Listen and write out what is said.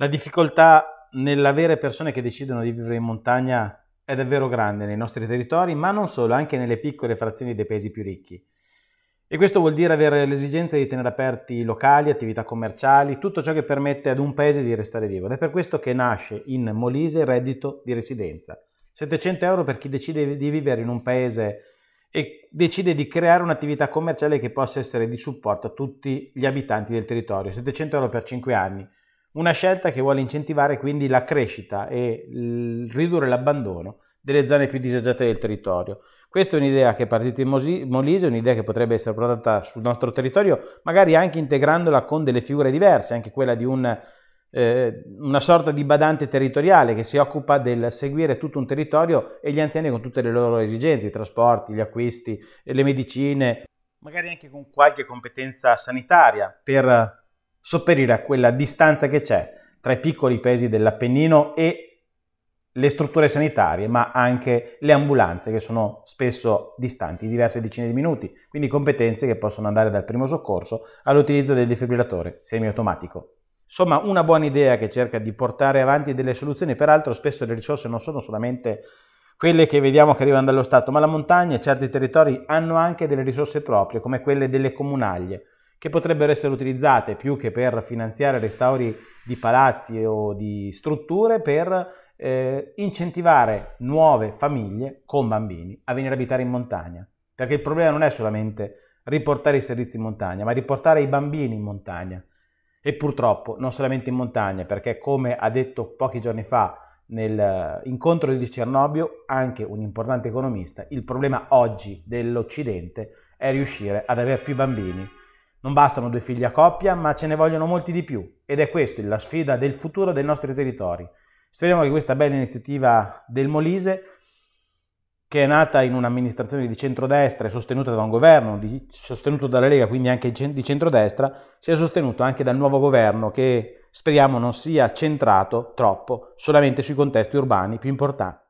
La difficoltà nell'avere persone che decidono di vivere in montagna è davvero grande nei nostri territori, ma non solo, anche nelle piccole frazioni dei paesi più ricchi. E questo vuol dire avere l'esigenza di tenere aperti locali, attività commerciali, tutto ciò che permette ad un paese di restare vivo. Ed è per questo che nasce in Molise il reddito di residenza. 700 euro per chi decide di vivere in un paese e decide di creare un'attività commerciale che possa essere di supporto a tutti gli abitanti del territorio. 700 euro per 5 anni. Una scelta che vuole incentivare quindi la crescita e ridurre l'abbandono delle zone più disagiate del territorio. Questa è un'idea che è partita in Molise, un'idea che potrebbe essere portata sul nostro territorio, magari anche integrandola con delle figure diverse, anche quella di un, eh, una sorta di badante territoriale che si occupa del seguire tutto un territorio e gli anziani con tutte le loro esigenze, i trasporti, gli acquisti, le medicine, magari anche con qualche competenza sanitaria per sopperire a quella distanza che c'è tra i piccoli paesi dell'Appennino e le strutture sanitarie, ma anche le ambulanze che sono spesso distanti, diverse decine di minuti, quindi competenze che possono andare dal primo soccorso all'utilizzo del defibrillatore semiautomatico. Insomma, una buona idea che cerca di portare avanti delle soluzioni, peraltro spesso le risorse non sono solamente quelle che vediamo che arrivano dallo Stato, ma la montagna e certi territori hanno anche delle risorse proprie, come quelle delle comunaglie, che potrebbero essere utilizzate più che per finanziare restauri di palazzi o di strutture per eh, incentivare nuove famiglie con bambini a venire a abitare in montagna. Perché il problema non è solamente riportare i servizi in montagna, ma riportare i bambini in montagna. E purtroppo non solamente in montagna, perché come ha detto pochi giorni fa nell'incontro eh, di Cernobbio anche un importante economista, il problema oggi dell'Occidente è riuscire ad avere più bambini non bastano due figli a coppia, ma ce ne vogliono molti di più ed è questa la sfida del futuro dei nostri territori. Speriamo che questa bella iniziativa del Molise, che è nata in un'amministrazione di centrodestra e sostenuta da un governo, di, sostenuto dalla Lega, quindi anche di centrodestra, sia sostenuto anche dal nuovo governo che speriamo non sia centrato troppo solamente sui contesti urbani più importanti.